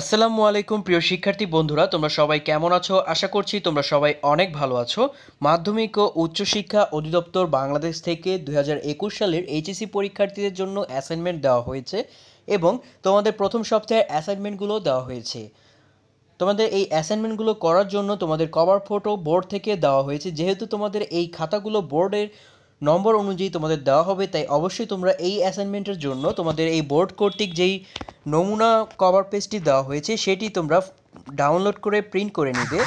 আসসালামু আলাইকুম প্রিয় শিক্ষার্থী বন্ধুরা তোমরা সবাই কেমন আছো আশা করছি তোমরা সবাই অনেক ভালো আছো মাধ্যমিক ও উচ্চশিক্ষা অধিদপ্তর বাংলাদেশ থেকে দু সালের এইচএসি পরীক্ষার্থীদের জন্য অ্যাসাইনমেন্ট দেওয়া হয়েছে এবং তোমাদের প্রথম সপ্তাহের অ্যাসাইনমেন্টগুলো দেওয়া হয়েছে তোমাদের এই অ্যাসাইনমেন্টগুলো করার জন্য তোমাদের কভার ফটো বোর্ড থেকে দেওয়া হয়েছে যেহেতু তোমাদের এই খাতাগুলো বোর্ডের নম্বর অনুযায়ী তোমাদের দেওয়া হবে তাই অবশ্যই তোমরা এই অ্যাসাইনমেন্টের জন্য তোমাদের এই বোর্ড কর্তৃক যেই নমুনা কভার পেজটি দেওয়া হয়েছে সেটি তোমরা ডাউনলোড করে প্রিন্ট করে নেবে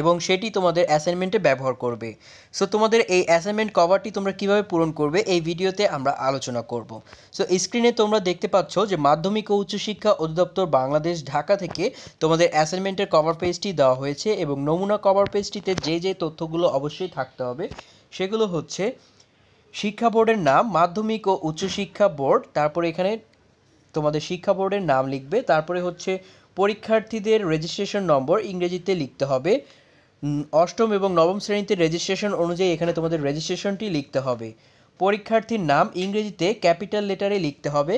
এবং সেটি তোমাদের অ্যাসাইনমেন্টে ব্যবহার করবে সো তোমাদের এই অ্যাসাইনমেন্ট কভারটি তোমরা কিভাবে পূরণ করবে এই ভিডিওতে আমরা আলোচনা করব সো স্ক্রিনে তোমরা দেখতে পাচ্ছ যে মাধ্যমিক ও উচ্চশিক্ষা অধিদপ্তর বাংলাদেশ ঢাকা থেকে তোমাদের অ্যাসাইনমেন্টের কভার পেজটি দেওয়া হয়েছে এবং নমুনা কভার পেজটিতে যে যে তথ্যগুলো অবশ্যই থাকতে হবে সেগুলো হচ্ছে শিক্ষা বোর্ডের নাম মাধ্যমিক ও উচ্চশিক্ষা বোর্ড তারপরে এখানে তোমাদের শিক্ষা বোর্ডের নাম লিখবে তারপরে হচ্ছে পরীক্ষার্থীদের রেজিস্ট্রেশন নম্বর ইংরেজিতে লিখতে হবে অষ্টম এবং নবম শ্রেণীতে রেজিস্ট্রেশন অনুযায়ী এখানে তোমাদের রেজিস্ট্রেশনটি লিখতে হবে পরীক্ষার্থীর নাম ইংরেজিতে ক্যাপিটাল লেটারে লিখতে হবে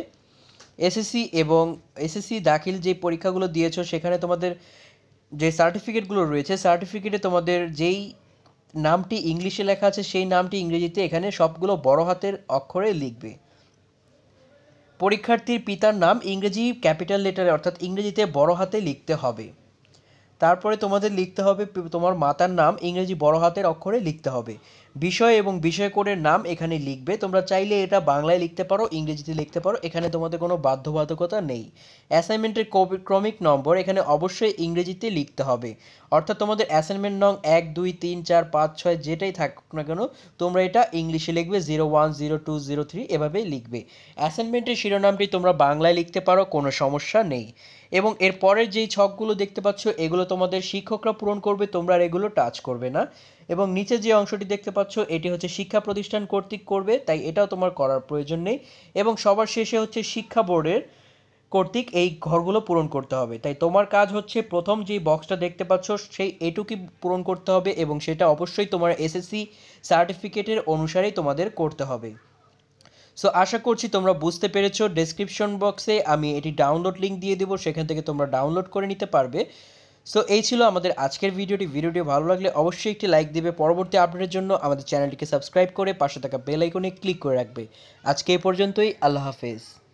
এসএসসি এবং এসএসসি দাখিল যে পরীক্ষাগুলো দিয়েছো সেখানে তোমাদের যে সার্টিফিকেটগুলো রয়েছে সার্টিফিকেটে তোমাদের যেই নামটি ইংলিশে লেখা আছে সেই নামটি ইংরেজিতে এখানে সবগুলো বড় হাতের অক্ষরে লিখবে পরীক্ষার্থীর পিতার নাম ইংরেজি ক্যাপিটাল লেটারে অর্থাৎ ইংরেজিতে বড় হাতে লিখতে হবে তারপরে তোমাদের লিখতে হবে তোমার মাতার নাম ইংরেজি বড় হাতের অক্ষরে লিখতে হবে বিষয় এবং বিষয় কোডের নাম এখানে লিখবে তোমরা চাইলে এটা বাংলায় লিখতে পারো ইংরেজিতে লিখতে পারো এখানে তোমাদের কোনো বাধ্যবাধকতা নেই অ্যাসাইনমেন্টের ক্রমিক নম্বর এখানে অবশ্যই ইংরেজিতে লিখতে হবে অর্থাৎ তোমাদের অ্যাসাইনমেন্ট নং এক দুই তিন চার পাঁচ ছয় যেটাই থাকুক না কেন তোমরা এটা ইংলিশে লিখবে zero one zero two zero three এভাবেই লিখবে অ্যাসাইনমেন্টের শিরোনামটি তোমরা বাংলায় লিখতে পারো কোনো সমস্যা নেই এবং এর পরের যেই ছকগুলো দেখতে পাচ্ছ এগুলো তোমাদের শিক্ষকরা পূরণ করবে তোমরা আর এগুলো টাচ করবে না এবং নিচে যে অংশটি দেখতে পাচ্ছ এটি হচ্ছে শিক্ষা প্রতিষ্ঠান কর্তৃক করবে তাই এটাও তোমার করার প্রয়োজন নেই এবং সবার শেষে হচ্ছে শিক্ষা বোর্ডের কর্তৃক এই ঘরগুলো পূরণ করতে হবে তাই তোমার কাজ হচ্ছে প্রথম যে বক্সটা দেখতে পাচ্ছ সেই এটুকুই পূরণ করতে হবে এবং সেটা অবশ্যই তোমার এসএসসি সার্টিফিকেটের অনুসারেই তোমাদের করতে হবে সো আশা করছি তোমরা বুঝতে পেরেছো ডেসক্রিপশন বক্সে আমি এটি ডাউনলোড লিঙ্ক দিয়ে দেবো সেখান থেকে তোমরা ডাউনলোড করে নিতে পারবে সো এই ছিল আমাদের আজকের ভিডিওটি ভিডিওটি ভালো লাগলে অবশ্যই একটি লাইক দেবে পরবর্তী আপডেটের জন্য আমাদের চ্যানেলটিকে সাবস্ক্রাইব করে পাশে থাকা বেল আইকনে ক্লিক করে রাখবে আজকে এই পর্যন্তই আল্লাহ হাফেজ